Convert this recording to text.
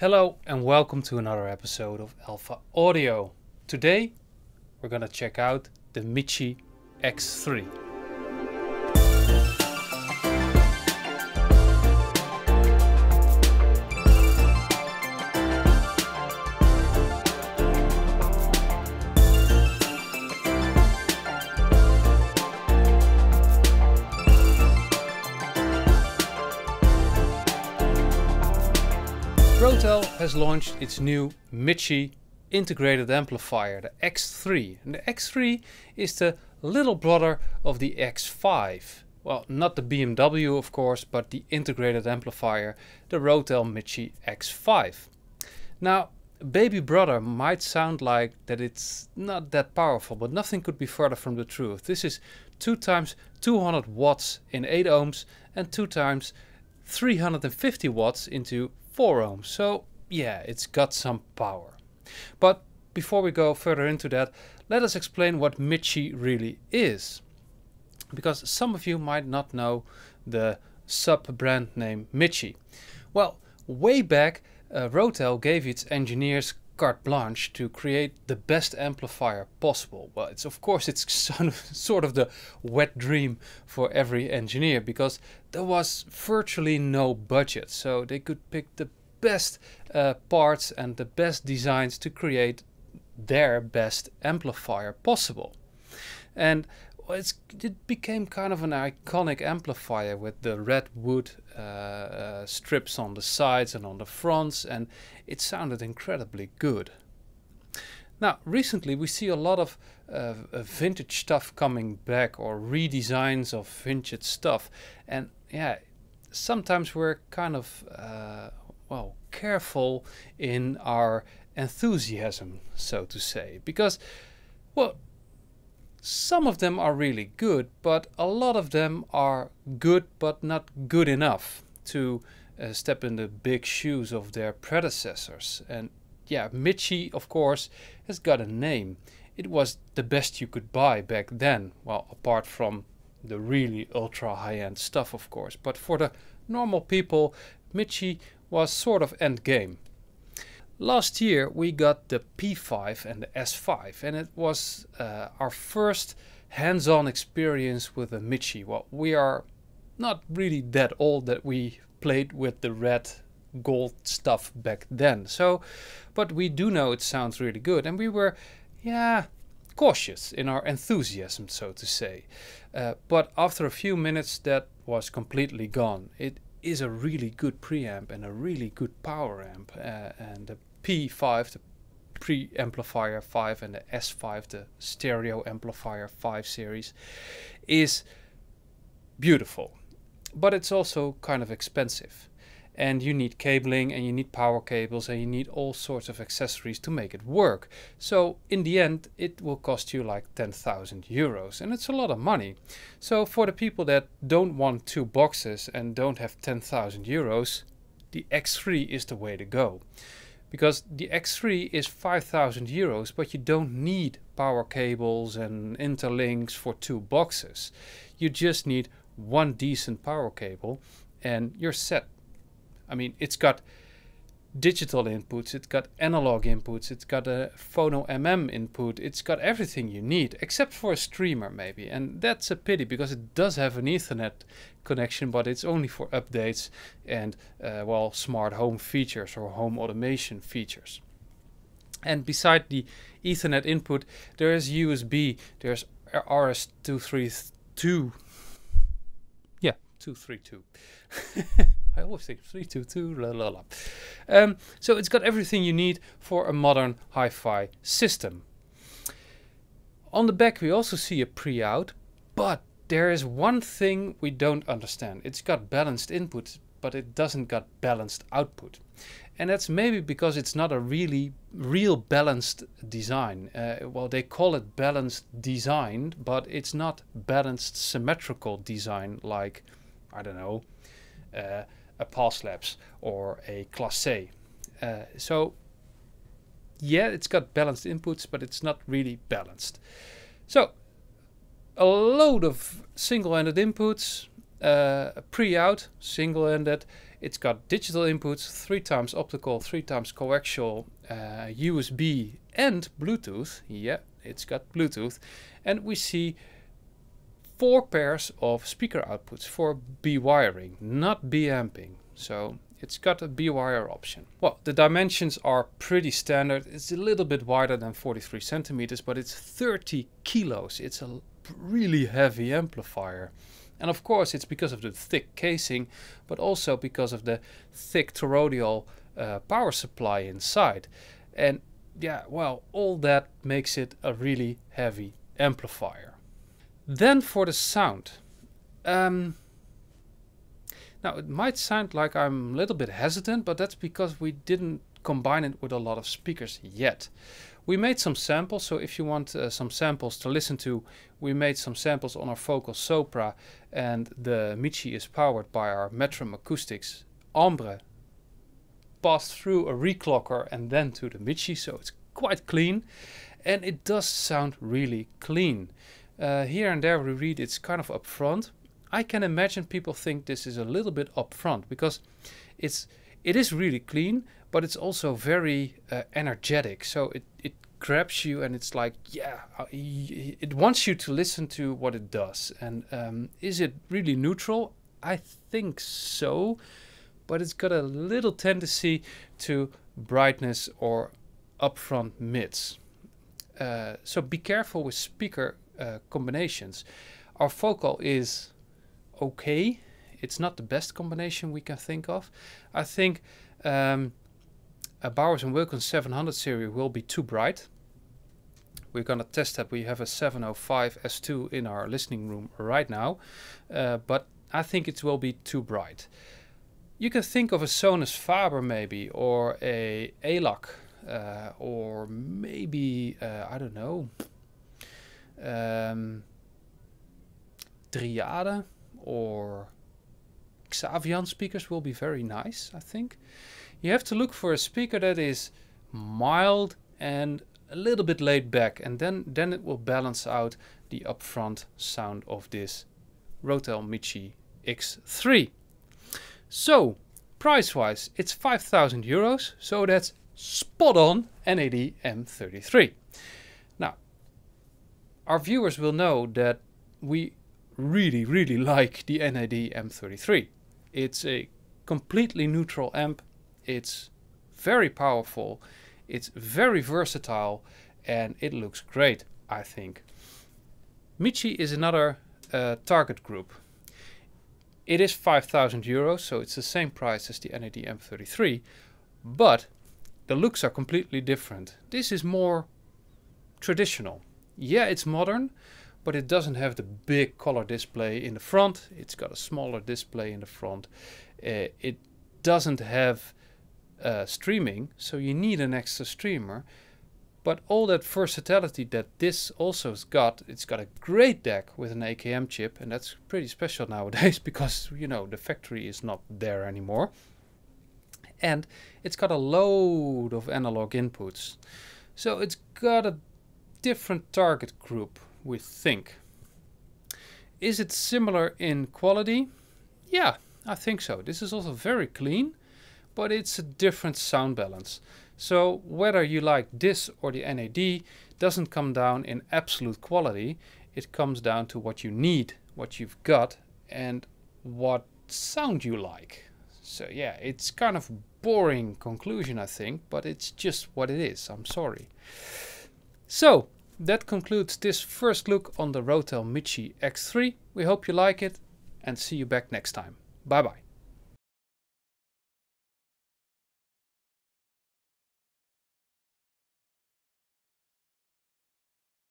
Hello and welcome to another episode of Alpha Audio. Today we're gonna check out the Michi X3. Protel has launched its new Michi integrated amplifier, the X3. And the X3 is the little brother of the X5. Well, not the BMW, of course, but the integrated amplifier, the Rotel Michi X5. Now, baby brother might sound like that it's not that powerful, but nothing could be further from the truth. This is 2 times 200 watts in 8 ohms and 2 times 350 watts into 4 So yeah, it's got some power. But before we go further into that, let us explain what Michi really is. Because some of you might not know the sub-brand name Michi. Well, way back, uh, Rotel gave its engineers carte blanche to create the best amplifier possible. Well, it's of course it's sort of the wet dream for every engineer because there was virtually no budget, so they could pick the best uh, parts and the best designs to create their best amplifier possible. And it became kind of an iconic amplifier with the red wood uh, uh, strips on the sides and on the fronts and it sounded incredibly good. Now recently we see a lot of uh, vintage stuff coming back or redesigns of vintage stuff and yeah sometimes we're kind of uh, well careful in our enthusiasm so to say because well some of them are really good, but a lot of them are good but not good enough to uh, step in the big shoes of their predecessors. And yeah, Michi, of course, has got a name. It was the best you could buy back then, well, apart from the really ultra high-end stuff, of course. But for the normal people, Michi was sort of end game. Last year we got the P5 and the S5 and it was uh, our first hands-on experience with a Michi. Well, we are not really that old that we played with the red gold stuff back then. So, but we do know it sounds really good and we were, yeah, cautious in our enthusiasm, so to say. Uh, but after a few minutes that was completely gone. It is a really good preamp and a really good power amp uh, and the P5, the pre-amplifier 5, and the S5, the stereo amplifier 5 series, is beautiful. But it's also kind of expensive. And you need cabling, and you need power cables, and you need all sorts of accessories to make it work. So in the end, it will cost you like 10,000 euros, and it's a lot of money. So for the people that don't want two boxes and don't have 10,000 euros, the X3 is the way to go because the X3 is 5000 euros, but you don't need power cables and interlinks for two boxes. You just need one decent power cable and you're set. I mean, it's got digital inputs, it's got analog inputs, it's got a phono MM input, it's got everything you need, except for a streamer maybe. And that's a pity because it does have an Ethernet connection, but it's only for updates and, uh, well, smart home features or home automation features. And beside the Ethernet input, there is USB, there's RS232 232. I always think 322, la la la. Um, so it's got everything you need for a modern hi-fi system. On the back we also see a pre-out, but there is one thing we don't understand. It's got balanced input, but it doesn't got balanced output. And that's maybe because it's not a really real balanced design. Uh, well, they call it balanced design, but it's not balanced symmetrical design like I don't know, uh, a pass labs or a class A. Uh, so yeah, it's got balanced inputs, but it's not really balanced. So a load of single-ended inputs, uh, pre-out, single-ended. It's got digital inputs, three times optical, three times coaxial, USB uh, and Bluetooth. Yeah, it's got Bluetooth. And we see four pairs of speaker outputs for B-wiring, not B-amping. So it's got a B-wire option. Well, the dimensions are pretty standard. It's a little bit wider than 43 centimeters, but it's 30 kilos. It's a really heavy amplifier. And of course, it's because of the thick casing, but also because of the thick toroidal uh, power supply inside. And yeah, well, all that makes it a really heavy amplifier. Then for the sound. Um, now it might sound like I'm a little bit hesitant, but that's because we didn't combine it with a lot of speakers yet. We made some samples, so if you want uh, some samples to listen to, we made some samples on our Focal Sopra and the Michi is powered by our Metrum Acoustics Ombre passed through a reclocker and then to the Michi, so it's quite clean and it does sound really clean. Uh, here and there we read it's kind of upfront. I can imagine people think this is a little bit upfront because it's it is really clean, but it's also very uh, energetic. So it, it grabs you and it's like, yeah, uh, it wants you to listen to what it does. And um, is it really neutral? I think so, but it's got a little tendency to brightness or upfront mids. Uh, so be careful with speaker uh, combinations. Our focal is okay. It's not the best combination we can think of. I think um, a Bowers and Wilkins 700 series will be too bright. We're going to test that. We have a 705 S2 in our listening room right now, uh, but I think it will be too bright. You can think of a Sonus Faber maybe, or a ALOC, uh, or maybe, uh, I don't know, um, ehm, Triade or Xavian speakers will be very nice, I think. You have to look for a speaker that is mild and a little bit laid back and then, then it will balance out the upfront sound of this Rotel Michi X3. So, price-wise, it's 5,000 euros, so that's spot on NAD M33 our viewers will know that we really, really like the NAD M33. It's a completely neutral amp. It's very powerful. It's very versatile and it looks great, I think. Michi is another uh, target group. It is 5,000 euros, so it's the same price as the NAD M33, but the looks are completely different. This is more traditional. Yeah, it's modern, but it doesn't have the big color display in the front. It's got a smaller display in the front. Uh, it doesn't have uh, streaming, so you need an extra streamer. But all that versatility that this also has got, it's got a great deck with an AKM chip, and that's pretty special nowadays because, you know, the factory is not there anymore. And it's got a load of analog inputs. So it's got a different target group, we think. Is it similar in quality? Yeah, I think so. This is also very clean, but it's a different sound balance. So whether you like this or the NAD doesn't come down in absolute quality. It comes down to what you need, what you've got, and what sound you like. So yeah, it's kind of boring conclusion, I think, but it's just what it is. I'm sorry. So that concludes this first look on the Rotel Michi X3. We hope you like it and see you back next time. Bye bye.